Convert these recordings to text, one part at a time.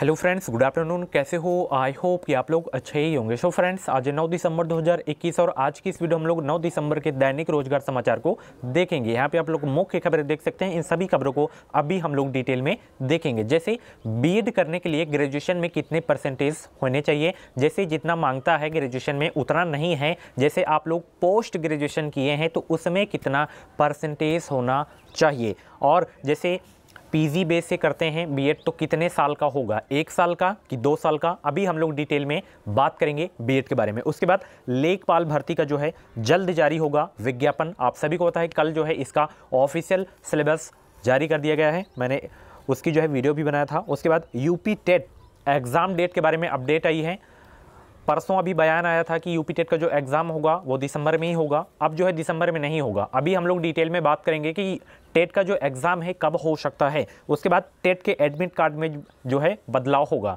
hello friends good afternoon कैसे हो I hope कि आप लोग अच्छे ही होंगे सो फ्रेंड्स आज 9 दिसंबर 2021 और आज की इस वीडियो हम लोग 9 दिसंबर के दैनिक रोजगार समाचार को देखेंगे यहाँ पे आप लोग मुख्य खबरें देख सकते हैं इन सभी खबरों को अभी हम लोग डिटेल में देखेंगे जैसे बीएड करने के लिए ग्रेजुएशन में कितने परसेंटेज होने चाहिए जैसे जितना मांगता है ग्रेजुएशन में उतना नहीं है जैसे आप लोग पोस्ट ग्रेजुएशन किए हैं तो उसमें कितना परसेंटेज होना चाहिए और जैसे पीजी बेस से करते हैं बीएड तो कितने साल का होगा एक साल का कि दो साल का अभी हम लोग डिटेल में बात करेंगे बीएड के बारे में उसके बाद लेखपाल भर्ती का जो है जल्द जारी होगा विज्ञापन आप सभी को पता है कल जो है इसका ऑफिशियल सिलेबस जारी कर दिया गया है मैंने उसकी जो है वीडियो भी बनाया था उसके बाद यूपी टेट एग्ज़ाम डेट के बारे में अपडेट आई है परसों अभी बयान आया था कि यूपी टेट का जो एग्ज़ाम होगा वो दिसंबर में ही होगा अब जो है दिसंबर में नहीं होगा अभी हम लोग डिटेल में बात करेंगे कि टेट का जो एग्ज़ाम है कब हो सकता है उसके बाद टेट के एडमिट कार्ड में जो है बदलाव होगा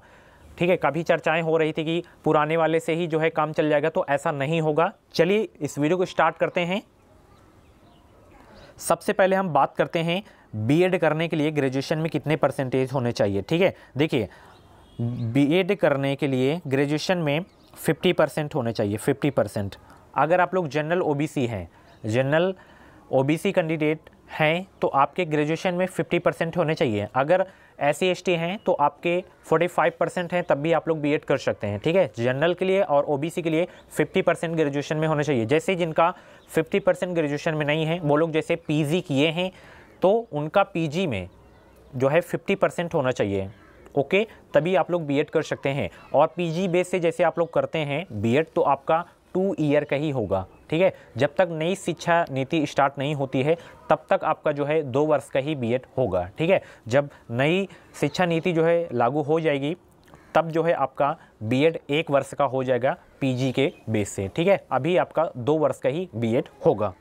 ठीक है कभी चर्चाएं हो रही थी कि पुराने वाले से ही जो है काम चल जाएगा तो ऐसा नहीं होगा चलिए इस वीडियो को स्टार्ट करते हैं सबसे पहले हम बात करते हैं बीएड करने के लिए ग्रेजुएशन में कितने परसेंटेज होने चाहिए ठीक है देखिए बीएड करने के लिए ग्रेजुएशन में फिफ्टी परसेंट होने चाहिए फिफ्टी परसेंट अगर आप लोग जनरल ओबीसी हैं जनरल ओबीसी कैंडिडेट हैं तो आपके ग्रेजुएशन में फ़िफ्टी परसेंट होने चाहिए अगर एस सी हैं तो आपके फोर्टी फाइव परसेंट हैं तब भी आप लोग बी कर सकते हैं ठीक है जनरल के लिए और ओ के लिए फ़िफ्टी परसेंट ग्रेजुएशन में होने चाहिए जैसे जिनका फिफ्टी परसेंट ग्रेजुएशन में नहीं है वो लोग जैसे पी किए हैं तो उनका पी में जो है फिफ्टी परसेंट होना चाहिए ओके तभी आप लोग बीएड कर सकते हैं और पीजी बेस से जैसे आप लोग करते हैं बीएड तो आपका टू ईयर का ही होगा ठीक है जब तक नई शिक्षा नीति स्टार्ट नहीं होती है तब तक आपका जो है दो वर्ष का ही बीएड होगा ठीक है जब नई शिक्षा नीति जो है लागू हो जाएगी तब जो है आपका बीएड एक वर्ष का हो जाएगा पीजी के बेस से ठीक है अभी आपका दो वर्ष का ही बीएड होगा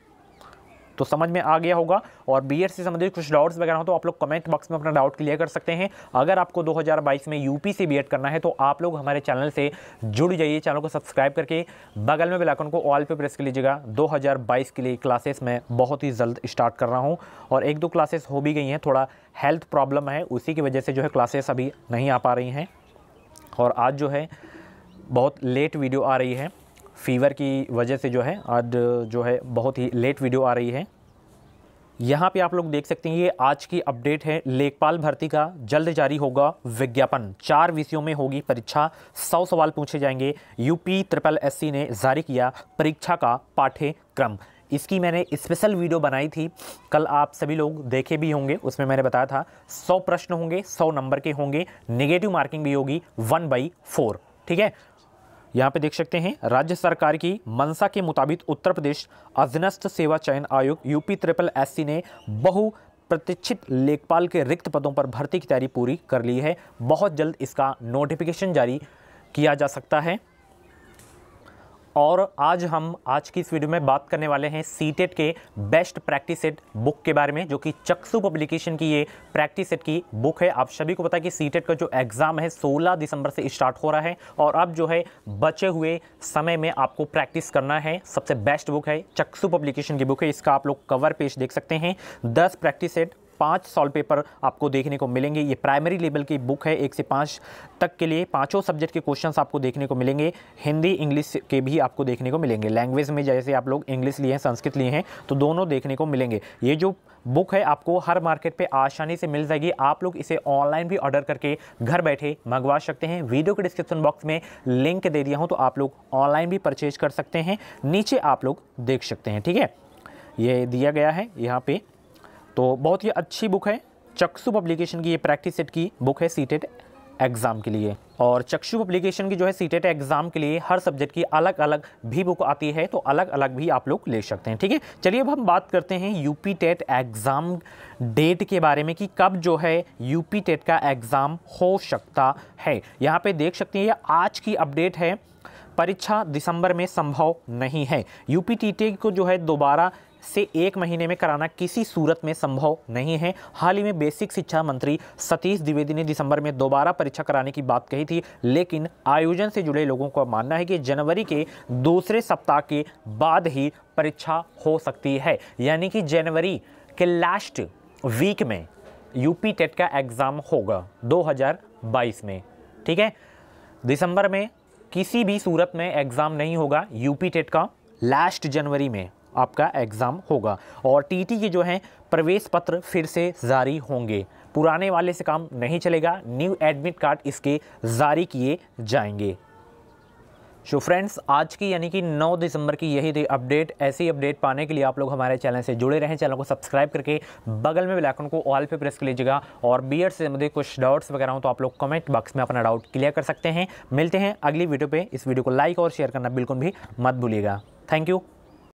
तो समझ में आ गया होगा और बी से संबंधित कुछ डाउट्स वगैरह हो तो आप लोग कमेंट बॉक्स में अपना डाउट क्लियर कर सकते हैं अगर आपको 2022 में यूपी से बी करना है तो आप लोग हमारे चैनल से जुड़ जाइए चैनल को सब्सक्राइब करके बगल में बिलाकन को ऑल पे प्रेस कर लीजिएगा दो के लिए क्लासेस मैं बहुत ही जल्द स्टार्ट कर रहा हूँ और एक दो क्लासेस हो भी गई हैं थोड़ा हेल्थ प्रॉब्लम है उसी की वजह से जो है क्लासेस अभी नहीं आ पा रही हैं और आज जो है बहुत लेट वीडियो आ रही है फीवर की वजह से जो है आज जो है बहुत ही लेट वीडियो आ रही है यहाँ पे आप लोग देख सकते हैं ये आज की अपडेट है लेखपाल भर्ती का जल्द जारी होगा विज्ञापन चार विषयों में होगी परीक्षा सौ सवाल पूछे जाएंगे यूपी ट्रिपल एससी ने जारी किया परीक्षा का पाठ्यक्रम इसकी मैंने स्पेशल वीडियो बनाई थी कल आप सभी लोग देखे भी होंगे उसमें मैंने बताया था सौ प्रश्न होंगे सौ नंबर के होंगे नेगेटिव मार्किंग भी होगी वन बाई फोर ठीक है यहाँ पे देख सकते हैं राज्य सरकार की मनसा के मुताबिक उत्तर प्रदेश अधीनस्थ सेवा चयन आयोग यूपी ट्रिपल एस ने बहु प्रतिष्ठित लेखपाल के रिक्त पदों पर भर्ती की तैयारी पूरी कर ली है बहुत जल्द इसका नोटिफिकेशन जारी किया जा सकता है और आज हम आज की इस वीडियो में बात करने वाले हैं सी e के बेस्ट प्रैक्टिस सेट बुक के बारे में जो कि चक्सु पब्लिकेशन की ये प्रैक्टिस सेट की बुक है आप सभी को पता है कि सी e का जो एग्ज़ाम है 16 दिसंबर से स्टार्ट हो रहा है और अब जो है बचे हुए समय में आपको प्रैक्टिस करना है सबसे बेस्ट बुक है चक्सु पब्लिकेशन की बुक है इसका आप लोग कवर पेज देख सकते हैं दस प्रैक्टिस सेट पाँच सॉल्व पेपर आपको देखने को मिलेंगे ये प्राइमरी लेवल की बुक है एक से पाँच तक के लिए पाँचों सब्जेक्ट के क्वेश्चन आपको देखने को मिलेंगे हिंदी इंग्लिश के भी आपको देखने को मिलेंगे लैंग्वेज में जैसे आप लोग इंग्लिश लिए हैं संस्कृत लिए हैं तो दोनों देखने को मिलेंगे ये जो बुक है आपको हर मार्केट पे आसानी से मिल जाएगी आप लोग इसे ऑनलाइन भी ऑर्डर करके घर बैठे मंगवा सकते हैं वीडियो के डिस्क्रिप्शन बॉक्स में लिंक दे दिया हूँ तो आप लोग ऑनलाइन भी परचेज कर सकते हैं नीचे आप लोग देख सकते हैं ठीक है ये दिया गया है यहाँ पर तो बहुत ही अच्छी बुक है चक्षु पब्लिकेशन की ये प्रैक्टिस सेट की बुक है सीटेट एग्ज़ाम के लिए और चक्षु पब्लिकेशन की जो है सीटेट एग्ज़ाम के लिए हर सब्जेक्ट की अलग अलग भी बुक आती है तो अलग अलग भी आप लोग ले सकते हैं ठीक है चलिए अब हम बात करते हैं यूपी टेट एग्ज़ाम डेट के बारे में कि कब जो है यूपी टेट का एग्ज़ाम हो सकता है यहाँ पे देख सकते हैं ये आज की अपडेट है परीक्षा दिसंबर में संभव नहीं है यूपी टी को जो है दोबारा से एक महीने में कराना किसी सूरत में संभव नहीं है हाल ही में बेसिक शिक्षा मंत्री सतीश द्विवेदी ने दिसंबर में दोबारा परीक्षा कराने की बात कही थी लेकिन आयोजन से जुड़े लोगों का मानना है कि जनवरी के दूसरे सप्ताह के बाद ही परीक्षा हो सकती है यानी कि जनवरी के लास्ट वीक में यूपी टेट का एग्ज़ाम होगा 2022 में ठीक है दिसंबर में किसी भी सूरत में एग्ज़ाम नहीं होगा यूपी टेट का लास्ट जनवरी में आपका एग्ज़ाम होगा और टीटी के जो हैं प्रवेश पत्र फिर से जारी होंगे पुराने वाले से काम नहीं चलेगा न्यू एडमिट कार्ड इसके जारी किए जाएंगे सो so फ्रेंड्स आज की यानी कि 9 दिसंबर की यही थी अपडेट ऐसी अपडेट पाने के लिए आप लोग हमारे चैनल से जुड़े रहें चैनल को सब्सक्राइब करके बगल में बेल को ऑल पे प्रेस कर लीजिएगा और बी से संबंधित कुछ डाउट्स वगैरह हो तो आप लोग कमेंट बॉक्स में अपना डाउट क्लियर कर सकते हैं मिलते हैं अगली वीडियो पर इस वीडियो को लाइक और शेयर करना बिल्कुल भी मत भूलिएगा थैंक यू